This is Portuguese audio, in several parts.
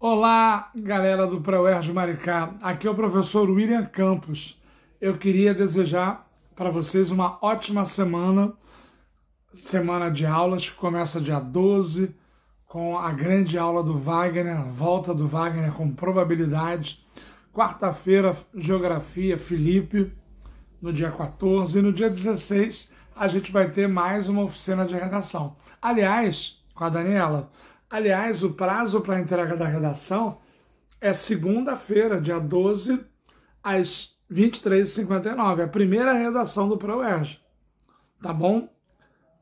Olá, galera do pré Maricá. Aqui é o professor William Campos. Eu queria desejar para vocês uma ótima semana, semana de aulas que começa dia 12 com a grande aula do Wagner, volta do Wagner com probabilidade. Quarta-feira, Geografia, Felipe, no dia 14 e no dia 16 a gente vai ter mais uma oficina de redação. Aliás, com a Daniela, Aliás, o prazo para entrega da redação é segunda-feira, dia 12, às 23h59. a primeira redação do ProERJ. Tá bom?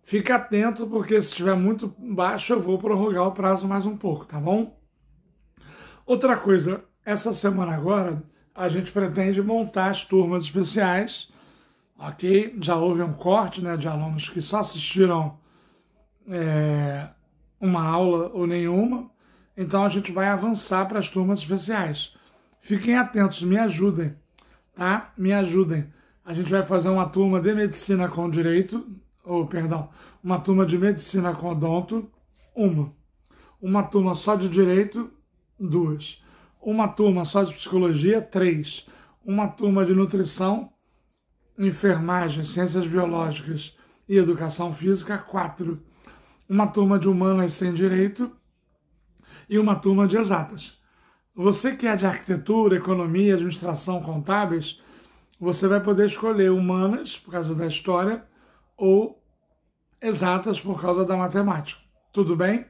Fica atento, porque se estiver muito baixo, eu vou prorrogar o prazo mais um pouco, tá bom? Outra coisa, essa semana agora, a gente pretende montar as turmas especiais, ok? Já houve um corte né, de alunos que só assistiram é, uma aula ou nenhuma, então a gente vai avançar para as turmas especiais. Fiquem atentos, me ajudem, tá? Me ajudem. A gente vai fazer uma turma de medicina com direito, ou perdão, uma turma de medicina com odonto, uma. Uma turma só de direito, duas. Uma turma só de psicologia, três. Uma turma de nutrição, enfermagem, ciências biológicas e educação física, quatro uma turma de humanas sem direito e uma turma de exatas. Você que é de arquitetura, economia, administração, contábeis, você vai poder escolher humanas por causa da história ou exatas por causa da matemática. Tudo bem?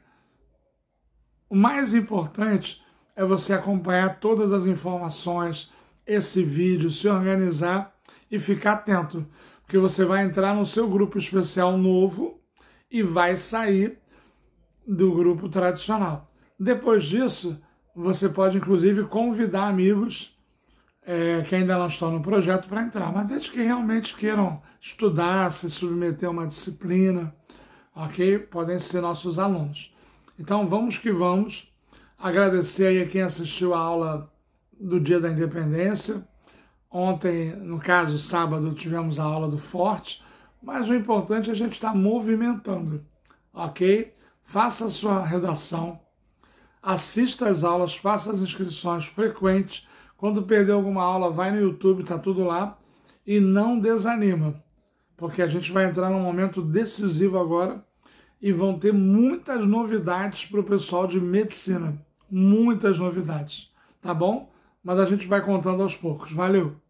O mais importante é você acompanhar todas as informações, esse vídeo, se organizar e ficar atento, porque você vai entrar no seu grupo especial novo e vai sair do grupo tradicional. Depois disso, você pode inclusive convidar amigos é, que ainda não estão no projeto para entrar, mas desde que realmente queiram estudar, se submeter a uma disciplina, ok? Podem ser nossos alunos. Então vamos que vamos. Agradecer aí a quem assistiu a aula do Dia da Independência. Ontem, no caso, sábado, tivemos a aula do Forte mas o importante é a gente estar tá movimentando, ok? Faça a sua redação, assista às aulas, faça as inscrições frequentes. Quando perder alguma aula, vai no YouTube, tá tudo lá. E não desanima, porque a gente vai entrar num momento decisivo agora e vão ter muitas novidades para o pessoal de medicina. Muitas novidades, tá bom? Mas a gente vai contando aos poucos. Valeu!